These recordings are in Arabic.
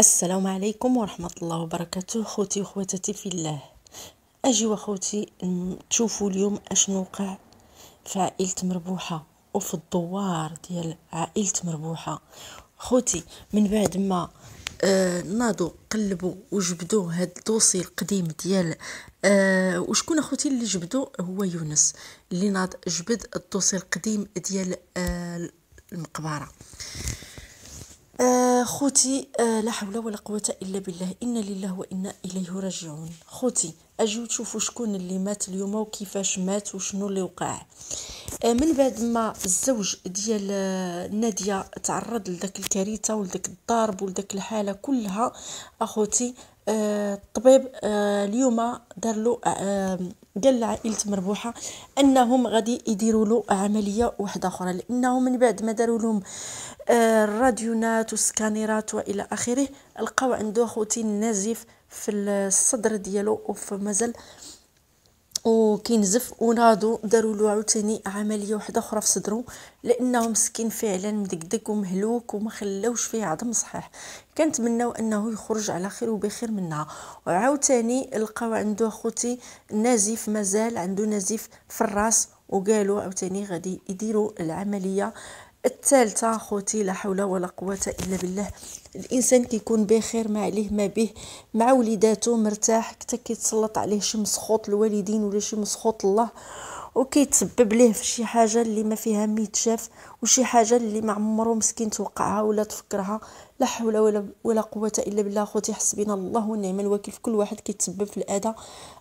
السلام عليكم ورحمة الله وبركاته خوتي وخواتاتي في الله أجي وخوتي تشوفوا اليوم أشنو وقع في عائلة مربوحة وفي الدوار ديال عائلة مربوحة خوتي من بعد ما آه ناضوا قلبوا وجبدوا هاد الدوسي القديم ديال آه وشكون اخوتي اللي جبدوا هو يونس اللي ناض جبد الدوسي القديم ديال آه المقبره آه، خوتي آه، لا حول ولا قوة إلا بالله إنا لله وإنا إليه راجعون خوتي أجيو تشوفوا شكون اللي مات اليوم وكيفاش مات وشنو اللي وقع آه، من بعد ما الزوج ديال نادية تعرض لذاك الكارثة ولذاك الضرب ولذاك الحالة كلها أخوتي الطبيب اليوم دار له قال لعائله مربوحه انهم غادي يديروا له عمليه واحده اخرى لانه من بعد ما داروا لهم الراديونات آه، والسكانيرات والى اخره لقاو عنده خوتي نزيف في الصدر ديالو وفي مازال وكينزف أو داروا له عاوتاني عمليه واحده اخرى في صدرو لانه مسكين فعلا مدقدق ومهلوك وما خلاوش فيه عظم صحيح كنتمناو انه يخرج على خير وبخير منها وعاوتاني لقاو عنده اخوتي نزيف مازال عنده نزيف في الراس وقالوا عاوتاني غادي يديروا العمليه الثالثه خوتي لا حول ولا قوه الا بالله الانسان كيكون بخير ما عليه ما به مع وليداتو مرتاح حتى كيتسلط عليه شي مسخوط الوالدين ولا شي مسخوط الله وكيتسبب ليه في شي حاجه اللي ما فيها ميتشاف وشي حاجه اللي ما عمره مسكين توقعها ولا تفكرها لا حول ولا ولا قوه الا بالله خوتي حسبنا الله ونعم الوكيل في كل واحد كيتسبب في الاذى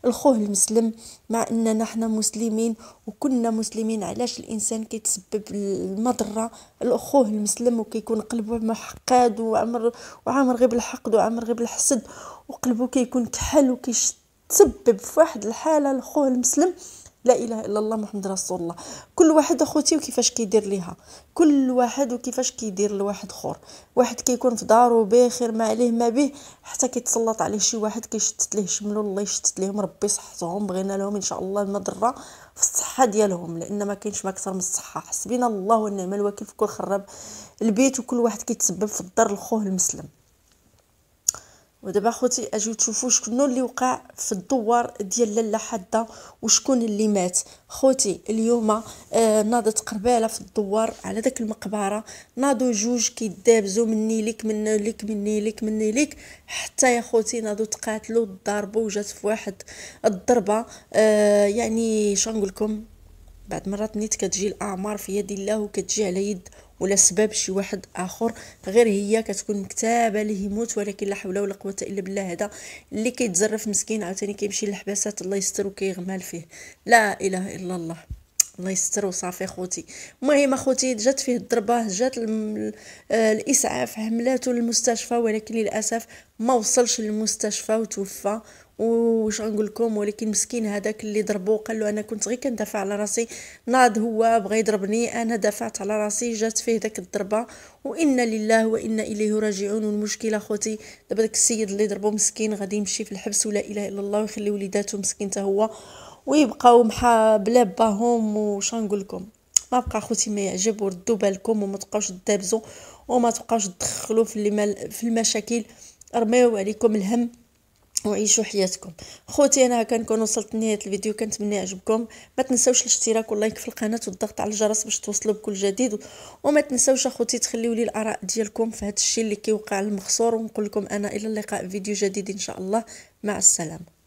الخوه المسلم مع اننا حنا مسلمين وكنا مسلمين علاش الانسان كيتسبب المضره الاخوه المسلم وكيكون قلبه محقاد وعمر وعامر غير بالحقد وعامر غير بالحسد وقلبه كيكون كحل وكيتسبب في واحد الحاله الخوه المسلم لا اله الا الله محمد رسول الله كل واحد اخوتي وكيفاش كيدير ليها كل واحد وكيفاش كيدير لواحد اخر واحد كيكون في دارو بخير ما عليه ما به حتى كيتسلط عليه شي واحد كيشتت ليه شملو الله يشتت ليهم ربي صحتهم بغينا لهم ان شاء الله المضره في الصحه ديالهم لان ما كاينش ما اكثر من الصحه حسبينا الله ونعم الوكيل في كل خراب البيت وكل واحد كيتسبب في الدار لخوه المسلم ودابا خوتي اجيو تشوفوا شكون اللي وقع في الدوار ديال لاله حاده وشكون اللي مات خوتي اليوم آه ناضت قرباله في الدوار على داك المقبره ناضوا جوج كيدابزوا مني ليك مني ليك مني ليك مني ليك حتى يا خوتي ناضوا تقاتلوا ضربوا وجات في واحد الضربه آه يعني شنو نقول لكم بعد مرات نيت كتجي الاعمار في يد الله وكتجي على يد ولا سبب شي واحد اخر غير هي كتكون مكتابه ليه يموت ولكن لا حول ولا قوه الا بالله هذا اللي كيتزرف مسكين عاوتاني كيمشي للحباسات الله يستر وكيغمال فيه لا اله الا الله الله يستر وصافي خوتي المهم اخوتي جات فيه الضربه جات آه، الاسعاف حملاته للمستشفى ولكن للاسف ما وصلش للمستشفى وتوفى وش غنقول لكم ولكن مسكين هذاك اللي ضربو قال له انا كنت غير كندافع على راسي ناض هو بغى يضربني انا دافعت على راسي جات فيه داك الضربه وانا لله وانا اليه راجعون والمشكله خوتي دابا داك السيد اللي ضربو مسكين غادي يمشي في الحبس ولا اله الا الله ويخلي وليداتو مسكين حتى هو ويبقاو محا بلا باهم وش غنقول لكم ما بقى خوتي ما يعجب وردوا بالكم وما تبقاوش دابزو وما تبقاوش تدخلوا في, في المشاكل رميو عليكم الهم وعيشوا حياتكم خوتي انا كنكون وصلت نهاية الفيديو كنتمنى يعجبكم ما تنسوش الاشتراك واللايك في القناه والضغط على الجرس باش توصلوا بكل جديد وما تنسوش اخوتي تخليوا لي الاراء ديالكم في هذا الشيء اللي كيوقع المخسور ونقول لكم انا الى اللقاء فيديو جديد ان شاء الله مع السلامه